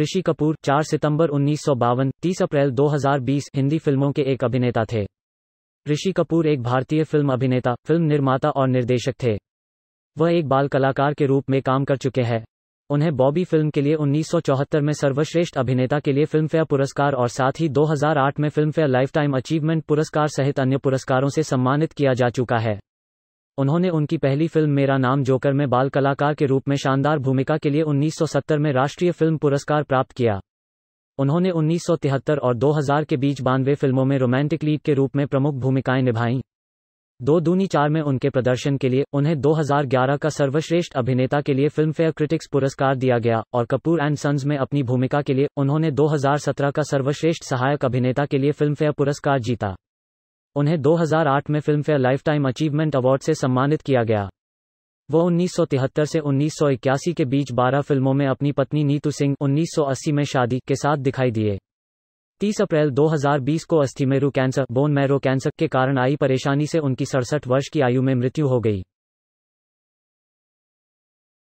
ऋषि कपूर 4 सितंबर उन्नीस 30 अप्रैल 2020 हिंदी फिल्मों के एक अभिनेता थे ऋषि कपूर एक भारतीय फिल्म अभिनेता फिल्म निर्माता और निर्देशक थे वह एक बाल कलाकार के रूप में काम कर चुके हैं उन्हें बॉबी फिल्म के लिए 1974 में सर्वश्रेष्ठ अभिनेता के लिए फिल्मफेयर पुरस्कार और साथ ही 2008 में फिल्मफेयर लाइफटाइम अचीवमेंट पुरस्कार सहित अन्य पुरस्कारों से सम्मानित किया जा चुका है उन्होंने उनकी पहली फिल्म मेरा नाम जोकर में बाल कलाकार के रूप में शानदार भूमिका के लिए 1970 में राष्ट्रीय फिल्म पुरस्कार प्राप्त किया उन्होंने 1973 और 2000 के बीच बानवे फिल्मों में रोमांटिक लीड के रूप में प्रमुख भूमिकाएं निभाईं दो दूनी चार में उनके प्रदर्शन के लिए उन्हें 2011 का सर्वश्रेष्ठ अभिनेता के लिए फिल्मफेयर क्रिटिक्स पुरस्कार दिया गया और कपूर एंड सन्स में अपनी भूमिका के लिए उन्होंने 2017 का सर्वश्रेष्ठ सहायक अभिनेता के लिए फिल्मफेयर पुरस्कार जीता उन्हें 2008 में Filmfare lifetime achievement award से सम्मानित किया गया वो 1973 से 1981 के बीच 12 फिल्मों में अपनी पत्नी नीतू सिंह 1980 में शादी के साथ दिखाई दिए 30 अप्रैल 2020 को अस्थि अस्थिमेरु कैंसर बोन मैरो कैंसर के कारण आई परेशानी से उनकी सड़सठ वर्ष की आयु में मृत्यु हो गई